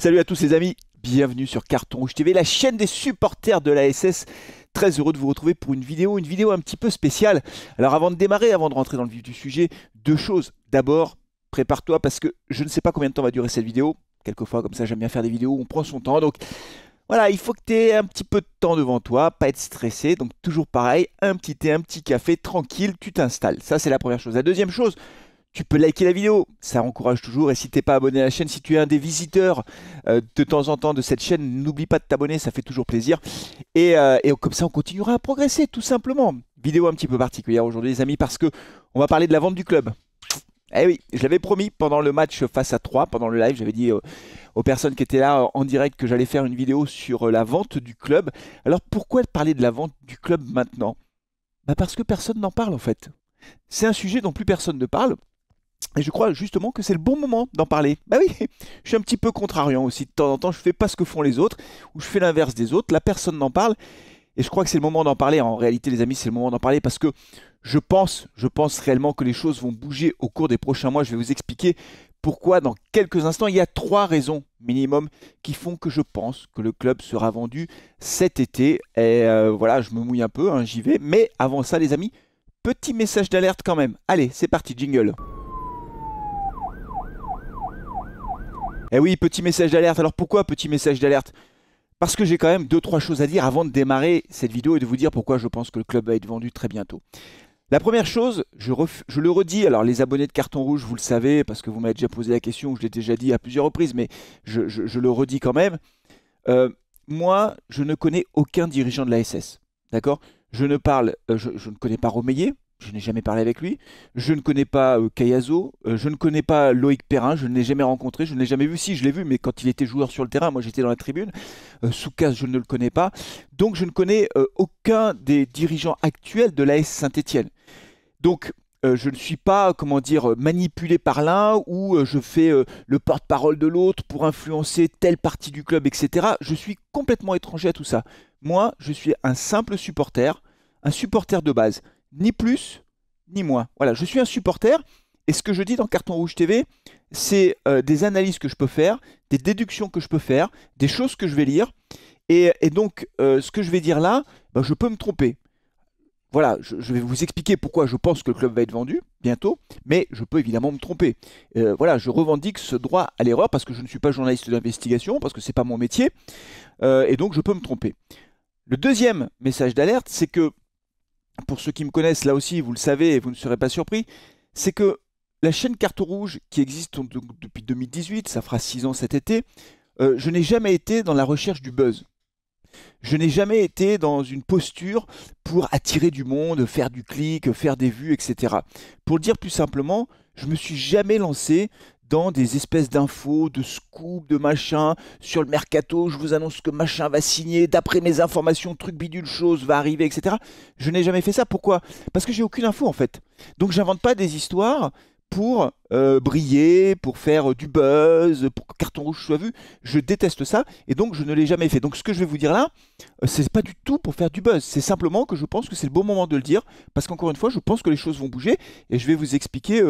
Salut à tous les amis, bienvenue sur Carton Rouge TV, la chaîne des supporters de la SS. Très heureux de vous retrouver pour une vidéo, une vidéo un petit peu spéciale. Alors avant de démarrer, avant de rentrer dans le vif du sujet, deux choses. D'abord, prépare-toi parce que je ne sais pas combien de temps va durer cette vidéo. Quelquefois, comme ça, j'aime bien faire des vidéos où on prend son temps. Donc voilà, il faut que tu aies un petit peu de temps devant toi, pas être stressé. Donc toujours pareil, un petit thé, un petit café, tranquille, tu t'installes. Ça, c'est la première chose. La deuxième chose, tu peux liker la vidéo, ça encourage toujours. Et si t'es pas abonné à la chaîne, si tu es un des visiteurs euh, de temps en temps de cette chaîne, n'oublie pas de t'abonner, ça fait toujours plaisir. Euh, et, comme ça, on continuera à progresser, tout simplement. Vidéo un petit peu particulière aujourd'hui, les amis, parce que on va parler de la vente du club. Eh oui, je l'avais promis pendant le match face à 3, pendant le live, j'avais dit euh, aux personnes qui étaient là en direct que j'allais faire une vidéo sur la vente du club. Alors pourquoi parler de la vente du club maintenant bah, Parce que personne n'en parle en fait. C'est un sujet dont plus personne ne parle. Et je crois justement que c'est le bon moment d'en parler. Bah oui, je suis un petit peu contrariant aussi. De temps en temps, je fais pas ce que font les autres, ou je fais l'inverse des autres, la personne n'en parle. Et je crois que c'est le moment d'en parler. En réalité, les amis, c'est le moment d'en parler parce que je pense, je pense réellement que les choses vont bouger au cours des prochains mois. Je vais vous expliquer pourquoi dans quelques instants. Il y a trois raisons minimum qui font que je pense que le club sera vendu cet été. Et euh, voilà, je me mouille un peu, hein, j'y vais. Mais avant ça, les amis, petit message d'alerte quand même. Allez, c'est parti, jingle. Eh oui, petit message d'alerte. Alors pourquoi petit message d'alerte Parce que j'ai quand même deux trois choses à dire avant de démarrer cette vidéo et de vous dire pourquoi je pense que le club va être vendu très bientôt. La première chose, je, le redis, alors les abonnés de Carton Rouge, vous le savez, parce que vous m'avez déjà posé la question, je l'ai déjà dit à plusieurs reprises, mais je, le redis quand même. Euh, moi, je ne connais aucun dirigeant de la SS. D'accord je ne parle, euh, je, ne connais pas Romeyer, je n'ai jamais parlé avec lui. Je ne connais pas euh, Kayazo, euh, je ne connais pas Loïc Perrin, je ne l'ai jamais rencontré, je ne l'ai jamais vu. Si, je l'ai vu, mais quand il était joueur sur le terrain, moi j'étais dans la tribune. Euh, Soukas, je ne le connais pas. Donc je ne connais aucun des dirigeants actuels de l'AS Saint-Etienne. Donc je ne suis pas, comment dire, manipulé par l'un ou je fais le porte-parole de l'autre pour influencer telle partie du club, etc. Je suis complètement étranger à tout ça. Moi, je suis un simple supporter, un supporter de base ni plus ni moins. Voilà, je suis un supporter et ce que je dis dans Carton Rouge TV, c'est euh, des analyses que je peux faire, des déductions que je peux faire, des choses que je vais lire. Et, donc, euh, ce que je vais dire là, ben, je peux me tromper. Voilà, je, vais vous expliquer pourquoi je pense que le club va être vendu bientôt, mais je peux évidemment me tromper. Euh, voilà, je revendique ce droit à l'erreur parce que je ne suis pas journaliste d'investigation, parce que c'est pas mon métier, et donc je peux me tromper. Le deuxième message d'alerte, c'est que pour ceux qui me connaissent, là aussi, vous le savez et vous ne serez pas surpris, c'est que la chaîne Carte Rouge, qui existe depuis 2018, ça fera 6 ans cet été, euh, je n'ai jamais été dans la recherche du buzz. Je n'ai jamais été dans une posture pour attirer du monde, faire du clic, faire des vues, etc. Pour le dire plus simplement, je me suis jamais lancé dans des espèces d'infos, de scoops, de machin, sur le mercato, je vous annonce que machin va signer, d'après mes informations, truc bidule chose va arriver, etc. Je n'ai jamais fait ça. Pourquoi Parce que j'ai aucune info en fait. Donc j'invente pas des histoires pour euh, briller, pour faire euh, du buzz, pour que carton rouge soit vu. Je déteste ça et donc je ne l'ai jamais fait. Donc ce que je vais vous dire là, euh, c'est pas du tout pour faire du buzz. C'est simplement que je pense que c'est le bon moment de le dire parce qu'encore une fois, je pense que les choses vont bouger et je vais vous expliquer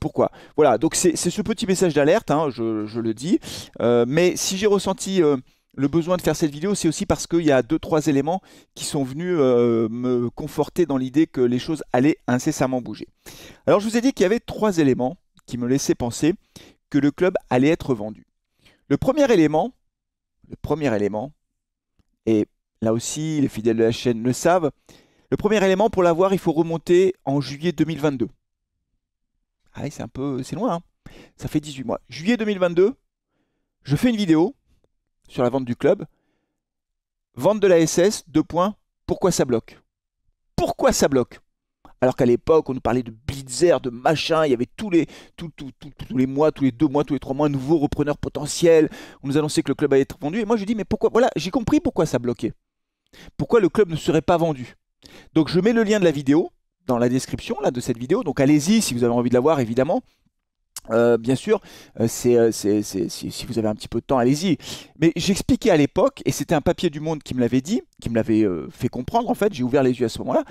pourquoi. Voilà, donc c'est ce petit message d'alerte, hein, je, le dis. mais si j'ai ressenti le besoin de faire cette vidéo, c'est aussi parce qu'il y a deux, trois éléments qui sont venus euh, me conforter dans l'idée que les choses allaient incessamment bouger. Alors je vous ai dit qu'il y avait trois éléments qui me laissaient penser que le club allait être vendu. Le premier élément, le premier élément, et là aussi les fidèles de la chaîne le savent, le premier élément pour l'avoir, il faut remonter en juillet 2022. Ah c'est un peu, c'est loin, hein. ça fait 18 mois. Juillet 2022, je fais une vidéo sur la vente du club. Vente de la SS, deux points, pourquoi ça bloque Pourquoi ça bloque alors qu'à l'époque, on nous parlait de Blitzer, de machin, il y avait tous les, tous les mois, tous les deux mois, tous les trois mois, un nouveau repreneur potentiel. On nous annonçait que le club allait être vendu. Et moi, je dis, mais pourquoi Voilà, j'ai compris pourquoi ça bloquait. Pourquoi le club ne serait pas vendu. Donc, je mets le lien de la vidéo dans la description là, de cette vidéo. Donc, allez-y si vous avez envie de la voir, évidemment. Euh, bien sûr, euh, c'est, euh, si, vous avez un petit peu de temps, allez-y. Mais j'expliquais à l'époque, et c'était un papier du Monde qui me l'avait dit, qui me l'avait fait comprendre, en fait, j'ai ouvert les yeux à ce moment-là,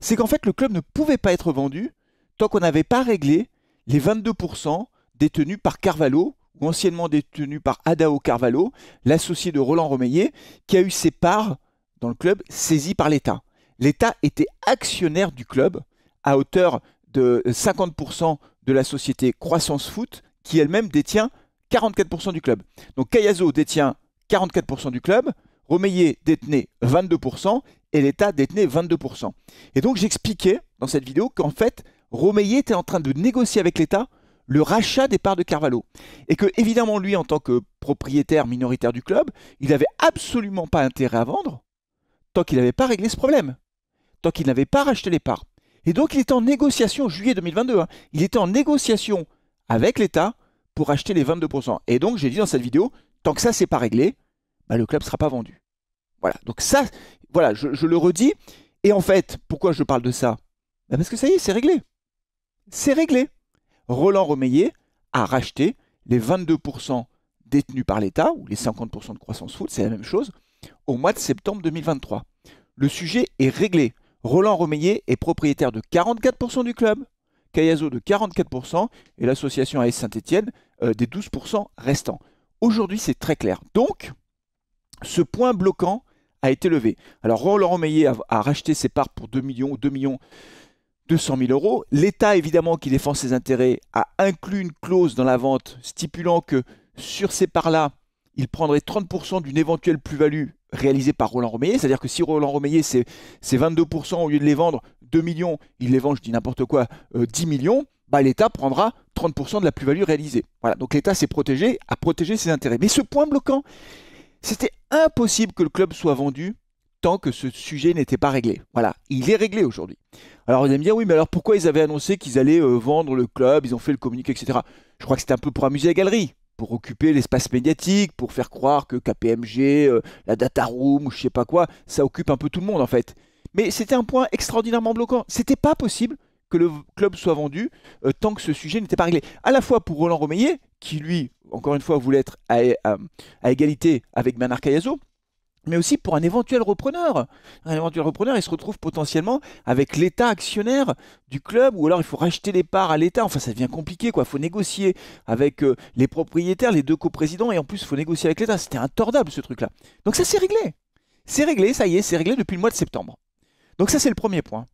c'est qu'en fait, le club ne pouvait pas être vendu tant qu'on n'avait pas réglé les 22% détenus par Carvalho, ou anciennement détenus par Adao Carvalho, l'associé de Roland Romeyer, qui a eu ses parts dans le club saisies par l'État. L'État était actionnaire du club à hauteur de 50% de la société Croissance Foot, qui elle-même détient 44% du club. Donc Cayazo détient 44% du club, Romeyer détenait 22% et l'État détenait 22%. Et donc j'expliquais dans cette vidéo qu'en fait, Romeyer était en train de négocier avec l'État le rachat des parts de Carvalho. Et que évidemment lui, en tant que propriétaire minoritaire du club, il n'avait absolument pas intérêt à vendre tant qu'il n'avait pas réglé ce problème, tant qu'il n'avait pas racheté les parts. Et donc, il était en négociation, juillet 2022, hein, il était en négociation avec l'État pour acheter les 22%. Et donc, j'ai dit dans cette vidéo, tant que ça, c'est pas réglé, bah, le club ne sera pas vendu. Voilà. Donc, ça, voilà, je, le redis. Et en fait, pourquoi je parle de ça bah, Parce que ça y est, c'est réglé. C'est réglé. Roland Romeyer a racheté les 22% détenus par l'État, ou les 50% de croissance foot, c'est la même chose, au mois de septembre 2023. Le sujet est réglé. Roland romeyer est propriétaire de 44% du club, Cayazo de 44% et l'association AS Saint-Etienne euh, des 12% restants. Aujourd'hui, c'est très clair. Donc, ce point bloquant a été levé. Alors, Roland Romeillet a, racheté ses parts pour 2 millions ou 2 millions 200 000 euros. L'État, évidemment, qui défend ses intérêts, a inclus une clause dans la vente stipulant que sur ces parts-là, il prendrait 30% d'une éventuelle plus-value réalisée par Roland Romeyer. C'est-à-dire que si Roland Romeyer, c'est 22%, au lieu de les vendre 2 millions, il les vend, je dis n'importe quoi, 10 euh, millions, bah, l'État prendra 30% de la plus-value réalisée. Voilà, donc l'État s'est protégé, a protégé ses intérêts. Mais ce point bloquant, c'était impossible que le club soit vendu tant que ce sujet n'était pas réglé. Voilà, il est réglé aujourd'hui. Alors vous allez me dire, oui, mais alors pourquoi ils avaient annoncé qu'ils allaient euh, vendre le club, ils ont fait le communiqué, etc. Je crois que c'était un peu pour amuser la galerie pour occuper l'espace médiatique, pour faire croire que KPMG, euh, la data room, je sais pas quoi, ça occupe un peu tout le monde en fait. Mais c'était un point extraordinairement bloquant. C'était pas possible que le club soit vendu euh, tant que ce sujet n'était pas réglé. À la fois pour Roland Romeillet, qui lui, encore une fois, voulait être à, égalité avec Bernard Cayazo, mais aussi pour un éventuel repreneur. Un éventuel repreneur, il se retrouve potentiellement avec l'État actionnaire du club, ou alors il faut racheter les parts à l'État. Enfin, ça devient compliqué, quoi. Il faut négocier avec euh, les propriétaires, les deux coprésidents, et en plus, il faut négocier avec l'État. C'était intordable, ce truc-là. Donc ça, c'est réglé. C'est réglé, ça y est, c'est réglé depuis le mois de septembre. Donc ça, c'est le premier point,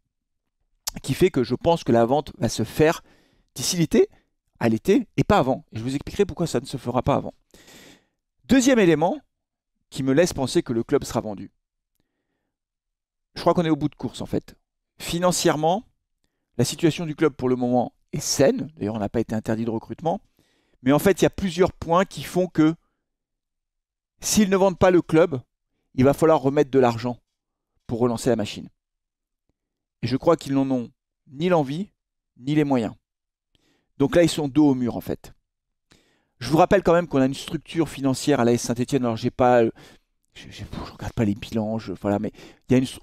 qui fait que je pense que la vente va se faire d'ici l'été, à l'été, et pas avant. Et je vous expliquerai pourquoi ça ne se fera pas avant. Deuxième élément, qui me laisse penser que le club sera vendu. Je crois qu'on est au bout de course en fait. Financièrement, la situation du club pour le moment est saine. D'ailleurs, on n'a pas été interdit de recrutement. Mais en fait, il y a plusieurs points qui font que s'ils ne vendent pas le club, il va falloir remettre de l'argent pour relancer la machine. Et je crois qu'ils n'en ont ni l'envie, ni les moyens. Donc là, ils sont dos au mur, en fait. Je vous rappelle quand même qu'on a une structure financière à l'AS Saint-Etienne. Alors, j'ai pas. Euh, je, ne regarde pas les bilans, voilà, mais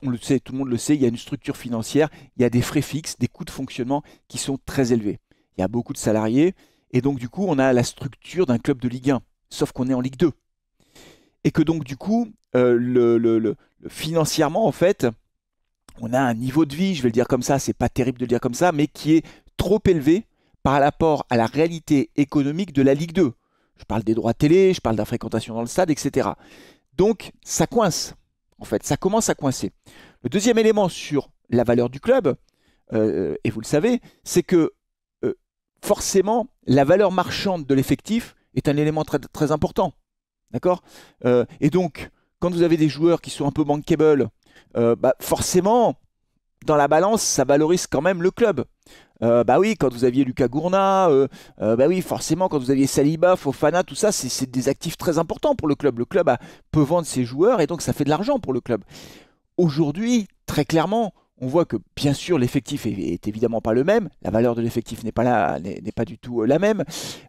on le sait, tout le monde le sait, il y a une structure financière, il y a des frais fixes, des coûts de fonctionnement qui sont très élevés. Il y a beaucoup de salariés, et donc du coup, on a la structure d'un club de Ligue 1, sauf qu'on est en Ligue 2. Et que donc du coup, euh, financièrement, en fait, on a un niveau de vie, je vais le dire comme ça, c'est pas terrible de le dire comme ça, mais qui est trop élevé par rapport à la réalité économique de la Ligue 2. Je parle des droits télé, je parle de la fréquentation dans le stade, etc. Donc ça coince, en fait, ça commence à coincer. Le deuxième élément sur la valeur du club, euh, et vous le savez, c'est que euh, forcément, la valeur marchande de l'effectif est un élément très, important. D'accord euh, Et donc, quand vous avez des joueurs qui sont un peu bankable, bah, forcément, dans la balance, ça valorise quand même le club. Euh, bah oui, quand vous aviez Lucas Gourna, euh, euh, bah oui, forcément, quand vous aviez Saliba, Fofana, tout ça, c'est des actifs très importants pour le club. Le club peut vendre ses joueurs et donc ça fait de l'argent pour le club. Aujourd'hui, très clairement, on voit que bien sûr l'effectif est, évidemment pas le même, la valeur de l'effectif n'est pas là, n'est pas du tout la même,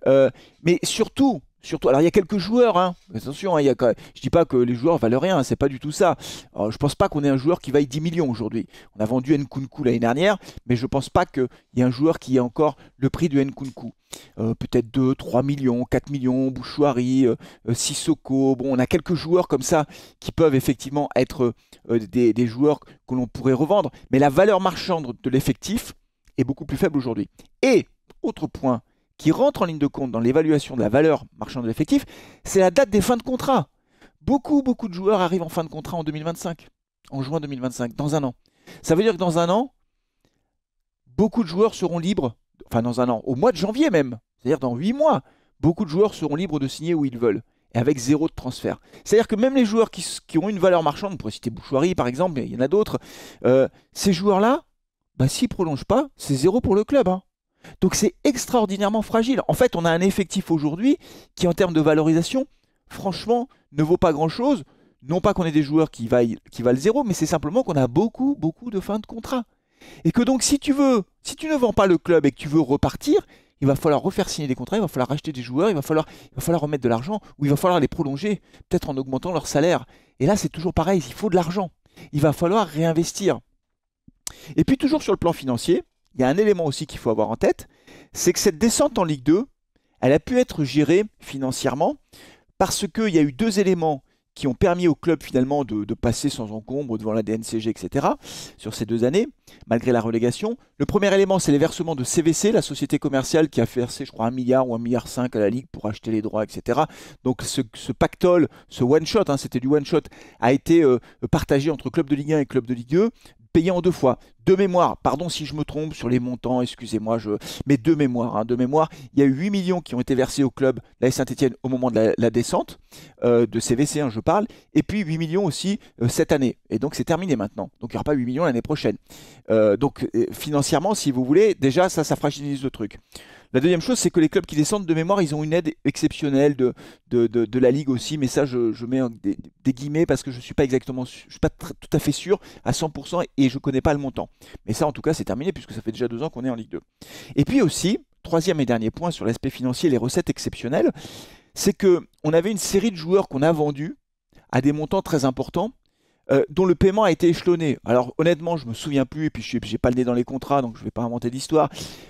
mais surtout alors il y a quelques joueurs, hein. attention, hein, il je dis pas que les joueurs valent rien, ce hein, c'est pas du tout ça. Je je pense pas qu'on ait un joueur qui vaille 10 millions aujourd'hui. On a vendu Nkunku l'année dernière, mais je ne pense pas qu'il y ait un joueur qui ait encore le prix de Nkunku. Euh, peut-être 2, 3 millions, 4 millions, Bouchouari, euh, euh, Sissoko. Bon, on a quelques joueurs comme ça qui peuvent effectivement être des joueurs que l'on pourrait revendre, mais la valeur marchande de l'effectif est beaucoup plus faible aujourd'hui. Et, autre point qui rentre en ligne de compte dans l'évaluation de la valeur marchande de l'effectif, c'est la date des fins de contrat. Beaucoup, beaucoup de joueurs arrivent en fin de contrat en 2025, en juin 2025, dans un an. Ça veut dire que dans un an, beaucoup de joueurs seront libres, enfin dans un an, au mois de janvier même, c'est-à-dire dans huit mois, beaucoup de joueurs seront libres de signer où ils veulent, et avec zéro de transfert. C'est-à-dire que même les joueurs qui, ont une valeur marchande, on pourrait citer Bouchoirie par exemple, mais il y en a d'autres, euh, ces joueurs-là, bah, s'ils ne prolongent pas, c'est zéro pour le club. Hein. Donc c'est extraordinairement fragile. En fait, on a un effectif aujourd'hui qui, en termes de valorisation, franchement, ne vaut pas grand-chose. Non pas qu'on ait des joueurs qui valent, zéro, mais c'est simplement qu'on a beaucoup, beaucoup de fins de contrat. Et que donc, si tu veux, si tu ne vends pas le club et que tu veux repartir, il va falloir refaire signer des contrats, il va falloir racheter des joueurs, il va falloir, il va falloir remettre de l'argent, ou il va falloir les prolonger, peut-être en augmentant leur salaire. Et là, c'est toujours pareil, il faut de l'argent. Il va falloir réinvestir. Et puis toujours sur le plan financier, il y a un élément aussi qu'il faut avoir en tête, c'est que cette descente en Ligue 2, elle a pu être gérée financièrement parce qu'il y a eu deux éléments qui ont permis au club finalement de, passer sans encombre devant la DNCG, etc., sur ces deux années, malgré la relégation. Le premier élément, c'est les versements de CVC, la société commerciale qui a versé, je crois, un milliard ou un milliard cinq à la Ligue pour acheter les droits, etc. Donc ce, pactole, ce one-shot, hein, c'était du one-shot, a été euh, partagé entre club de Ligue 1 et club de Ligue 2 payé en deux fois. deux mémoires. pardon si je me trompe sur les montants, excusez-moi, je... mais deux mémoires, hein, deux il y a eu 8 millions qui ont été versés au club la Saint-Etienne au moment de la, descente, euh, de CVC, 1 hein, je parle, et puis 8 millions aussi euh, cette année. Et donc c'est terminé maintenant. Donc il n'y aura pas 8 millions l'année prochaine. Euh, donc financièrement, si vous voulez, déjà ça, ça fragilise le truc. La deuxième chose, c'est que les clubs qui descendent de mémoire, ils ont une aide exceptionnelle de, de, la Ligue aussi, mais ça, je, mets des, guillemets parce que je ne suis pas exactement, je suis pas tout à fait sûr à 100% et je ne connais pas le montant. Mais ça, en tout cas, c'est terminé puisque ça fait déjà deux ans qu'on est en Ligue 2. Et puis aussi, troisième et dernier point sur l'aspect financier, les recettes exceptionnelles, c'est que on avait une série de joueurs qu'on a vendus à des montants très importants euh, dont le paiement a été échelonné. Alors honnêtement, je me souviens plus, et puis je n'ai pas le nez dans les contrats, donc je ne vais pas inventer l'histoire,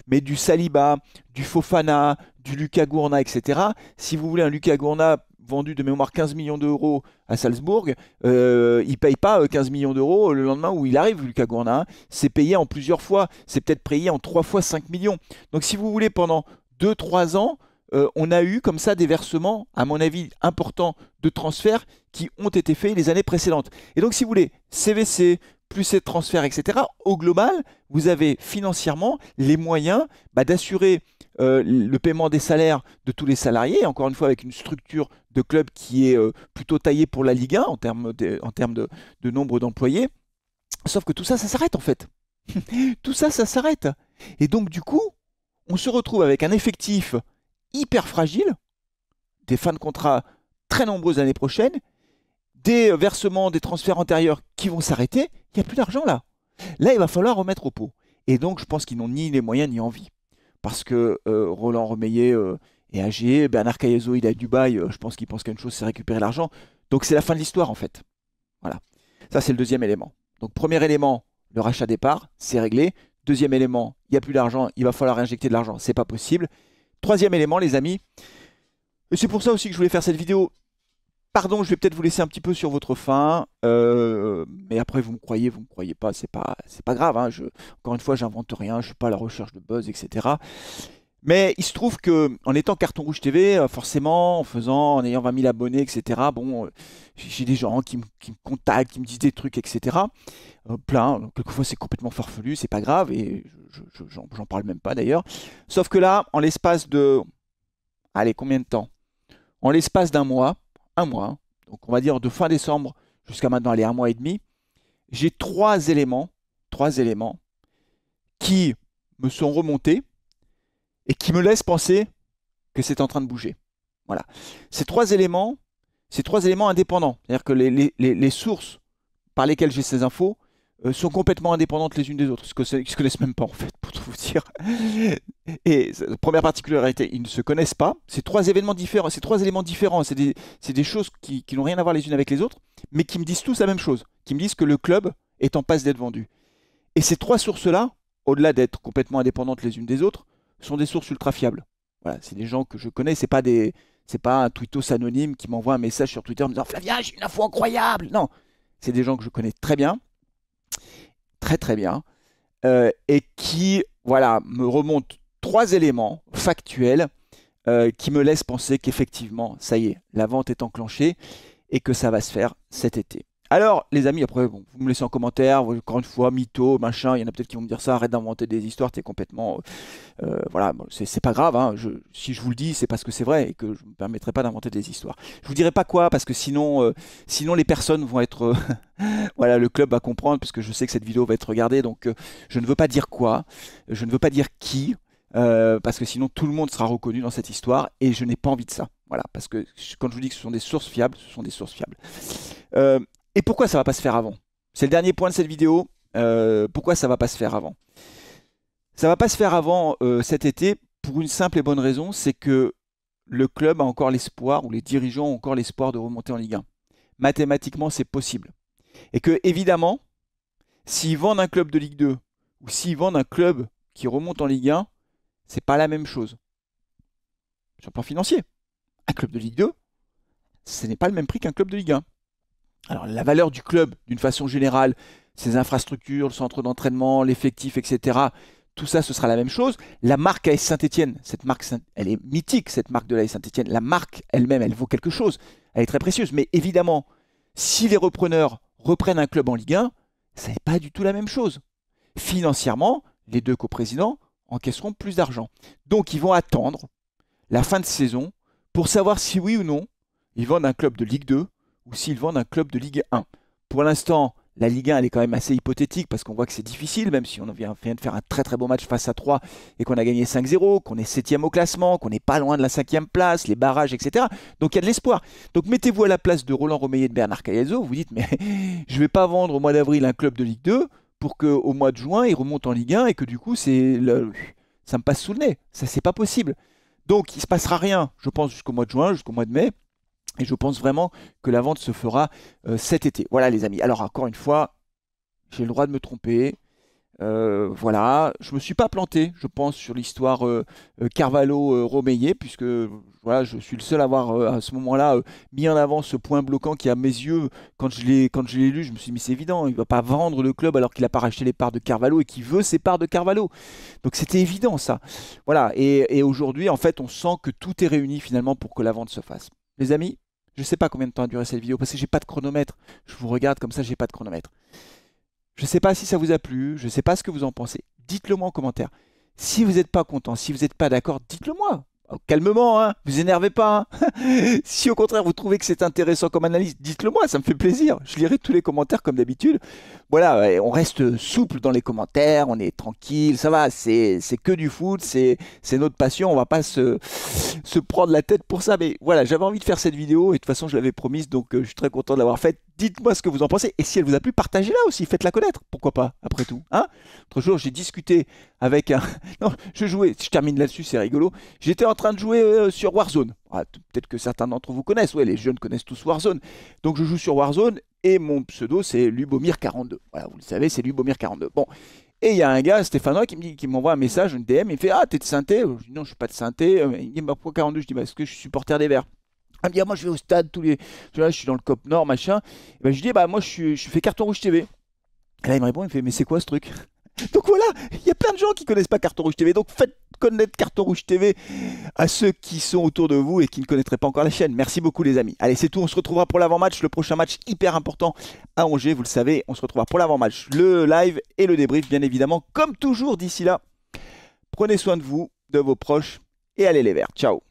mais du Saliba, du Fofana, du Lucas Gourna, etc. Si vous voulez un Lucas Gourna vendu de mémoire 15 millions d'euros à Salzbourg, euh, il ne paye pas 15 euh, millions d'euros le lendemain où il arrive, Lucas Gourna. Hein. C'est payé en plusieurs fois, c'est peut-être payé en 3 fois 5 millions. Donc si vous voulez, pendant 2-3 ans, euh, on a eu comme ça des versements, à mon avis, importants de transferts qui ont été faits les années précédentes. Et donc, si vous voulez, CVC, plus ces transferts, etc., au global, vous avez financièrement les moyens bah, d'assurer euh, le paiement des salaires de tous les salariés, encore une fois avec une structure de club qui est euh, plutôt taillée pour la Ligue 1 en termes de nombre d'employés. Sauf que tout ça, ça s'arrête en fait. tout ça, ça s'arrête. Et donc du coup, on se retrouve avec un effectif hyper fragile, des fins de contrat très nombreuses l'année prochaine, des versements, des transferts antérieurs qui vont s'arrêter, il n'y a plus d'argent là. Là, il va falloir remettre au pot. Et donc, je pense qu'ils n'ont ni les moyens ni envie. Parce que euh, Roland Remeyer est euh, âgé, e, Bernard Cayazo, il est à Dubaï, euh, je pense qu'il pense qu'une chose, c'est récupérer l'argent. Donc, c'est la fin de l'histoire, en fait. Voilà. Ça, c'est le deuxième élément. Donc, premier élément, le rachat des parts, c'est réglé. Deuxième élément, il n'y a plus d'argent, il va falloir injecter de l'argent, c'est pas possible. Troisième élément, les amis. Et c'est pour ça aussi que je voulais faire cette vidéo. Pardon, je vais peut-être vous laisser un petit peu sur votre faim. Euh, mais après, vous me croyez, vous me croyez pas, c'est pas, c'est pas grave. Hein. encore une fois, j'invente rien, je suis pas à la recherche de buzz, etc. Mais il se trouve que en étant carton rouge TV, euh, forcément, en faisant, en ayant 20 000 abonnés, etc. Bon, euh, j'ai des gens qui me, contactent, qui me disent des trucs, etc. Euh, plein. Quelquefois, c'est complètement farfelu, c'est pas grave, et j'en je, parle même pas d'ailleurs. Sauf que là, en l'espace de, allez, combien de temps En l'espace d'un mois, un mois. Hein, donc, on va dire de fin décembre jusqu'à maintenant, allez, un mois et demi. J'ai trois éléments, trois éléments qui me sont remontés et qui me laisse penser que c'est en train de bouger. Voilà. Ces trois éléments, ces trois éléments indépendants, c'est-à-dire que les, les, les, sources par lesquelles j'ai ces infos euh, sont complètement indépendantes les unes des autres, ils que ne se connaissent même pas en fait, pour tout vous dire. Et première particularité, ils ne se connaissent pas. Ces trois événements différents, ces trois éléments différents, c'est des, des, choses qui, qui n'ont rien à voir les unes avec les autres, mais qui me disent tous la même chose, qui me disent que le club est en passe d'être vendu. Et ces trois sources-là, au-delà d'être complètement indépendantes les unes des autres, sont des sources ultra fiables. Voilà, c'est des gens que je connais, c'est pas des c'est pas un tweetos anonyme qui m'envoie un message sur Twitter en me disant Flavien, j'ai une info incroyable. Non, c'est des gens que je connais très bien, très très bien, euh, et qui voilà me remontent trois éléments factuels euh, qui me laissent penser qu'effectivement, ça y est, la vente est enclenchée et que ça va se faire cet été. Alors, les amis, après, vous me laissez en commentaire, encore une fois, mytho, machin, il y en a peut-être qui vont me dire ça, arrête d'inventer des histoires, t'es complètement. Euh, euh, voilà, c'est pas grave, hein, si je vous le dis, c'est parce que c'est vrai et que je ne me permettrai pas d'inventer des histoires. Je vous dirai pas quoi, parce que sinon, euh, sinon les personnes vont être. voilà, le club va comprendre, parce que je sais que cette vidéo va être regardée, donc je ne veux pas dire quoi, je ne veux pas dire qui, parce que sinon tout le monde sera reconnu dans cette histoire et je n'ai pas envie de ça. Voilà, parce que quand je vous dis que ce sont des sources fiables, ce sont des sources fiables. Et pourquoi ça va pas se faire avant C'est le dernier point de cette vidéo. Euh, pourquoi ça va pas se faire avant Ça va pas se faire avant euh, cet été pour une simple et bonne raison, c'est que le club a encore l'espoir, ou les dirigeants ont encore l'espoir de remonter en Ligue 1. Mathématiquement, c'est possible. Et que, évidemment, s'ils vendent un club de Ligue 2, ou s'ils vendent un club qui remonte en Ligue 1, c'est pas la même chose. Sur le plan financier. Un club de Ligue 2, ce n'est pas le même prix qu'un club de Ligue 1. Alors la valeur du club, d'une façon générale, ses infrastructures, le centre d'entraînement, l'effectif, etc. Tout ça, ce sera la même chose. La marque AS Saint-Etienne, cette marque, elle est mythique, cette marque de l'AS Saint-Etienne. La marque elle-même, elle vaut quelque chose. Elle est très précieuse. Mais évidemment, si les repreneurs reprennent un club en Ligue 1, ce n'est pas du tout la même chose. Financièrement, les deux coprésidents encaisseront plus d'argent. Donc ils vont attendre la fin de saison pour savoir si oui ou non ils vendent un club de Ligue 2 ou s'ils vendent un club de Ligue 1. Pour l'instant, la Ligue 1, elle est quand même assez hypothétique parce qu'on voit que c'est difficile, même si on vient de faire un très très bon match face à 3 et qu'on a gagné 5-0, qu'on est septième au classement, qu'on n'est pas loin de la cinquième place, les barrages, etc. Donc il y a de l'espoir. Donc mettez-vous à la place de Roland Romeillet et de Bernard Cagliazzo, vous dites, mais je vais pas vendre au mois d'avril un club de Ligue 2 pour qu'au mois de juin, il remonte en Ligue 1 et que du coup, c'est ça me passe sous le nez. Ça, c'est pas possible. Donc il se passera rien, je pense, jusqu'au mois de juin, jusqu'au mois de mai. Et je pense vraiment que la vente se fera euh, cet été. Voilà les amis. Alors encore une fois, j'ai le droit de me tromper. Euh, voilà, je me suis pas planté, je pense, sur l'histoire euh, Carvalho-Romeyer, puisque voilà, je suis le seul à avoir à ce moment-là mis en avant ce point bloquant qui, à mes yeux, quand je l'ai quand lu, je me suis dit c'est évident, il va pas vendre le club alors qu'il a pas racheté les parts de Carvalho et qu'il veut ses parts de Carvalho. Donc c'était évident ça. Voilà, et, et aujourd'hui, en fait, on sent que tout est réuni finalement pour que la vente se fasse. Les amis, je sais pas combien de temps a duré cette vidéo parce que j'ai pas de chronomètre. Je vous regarde comme ça, j'ai pas de chronomètre. Je sais pas si ça vous a plu, je sais pas ce que vous en pensez. Dites-le moi en commentaire. Si vous n'êtes pas content, si vous n'êtes pas d'accord, dites-le moi. Oh, calmement, hein, vous énervez pas. Hein. si au contraire vous trouvez que c'est intéressant comme analyse, dites-le moi, ça me fait plaisir. Je lirai tous les commentaires comme d'habitude. Voilà, on reste souple dans les commentaires, on est tranquille, ça va, c'est que du foot, c'est notre passion, on va pas se, se prendre la tête pour ça. Mais voilà, j'avais envie de faire cette vidéo et de toute façon je l'avais promise, donc euh, je suis très content de l'avoir faite. Dites-moi ce que vous en pensez et si elle vous a plu, partagez-la aussi, faites-la connaître, pourquoi pas, après tout. Hein Autre jour j'ai discuté avec un... Non, je jouais, je termine là-dessus, c'est rigolo. J'étais en train de jouer euh, sur Warzone. Ah, peut-être que certains d'entre vous connaissent, ouais, les jeunes connaissent tous Warzone. Donc je joue sur Warzone et mon pseudo c'est Lubomir42. vous le savez, c'est Lubomir42. Bon. Et il y a un gars, Stéphanois, qui me dit, qui m'envoie un message, une DM, il fait Ah, t'es de synthé Je Non, je suis pas de synthé. Euh, il me dit "Mais bah, Pourquoi 42 Je dis Parce bah, que je suis supporter des Verts. Ah, ah, moi je vais au stade tous les. vois, je suis dans le COP Nord, machin. Et bah, je dis Bah, moi je, fais carton rouge TV. Et là, il me répond Il me fait Mais c'est quoi ce truc donc voilà, il y a plein de gens qui connaissent pas Carton Rouge TV. Donc faites connaître Carton Rouge TV à ceux qui sont autour de vous et qui ne connaîtraient pas encore la chaîne. Merci beaucoup les amis. Allez, c'est tout. On se retrouvera pour l'avant-match. Le prochain match hyper important à Angers, vous le savez. On se retrouvera pour l'avant-match, le live et le débrief, bien évidemment. Comme toujours, d'ici là, prenez soin de vous, de vos proches et allez les verts. Ciao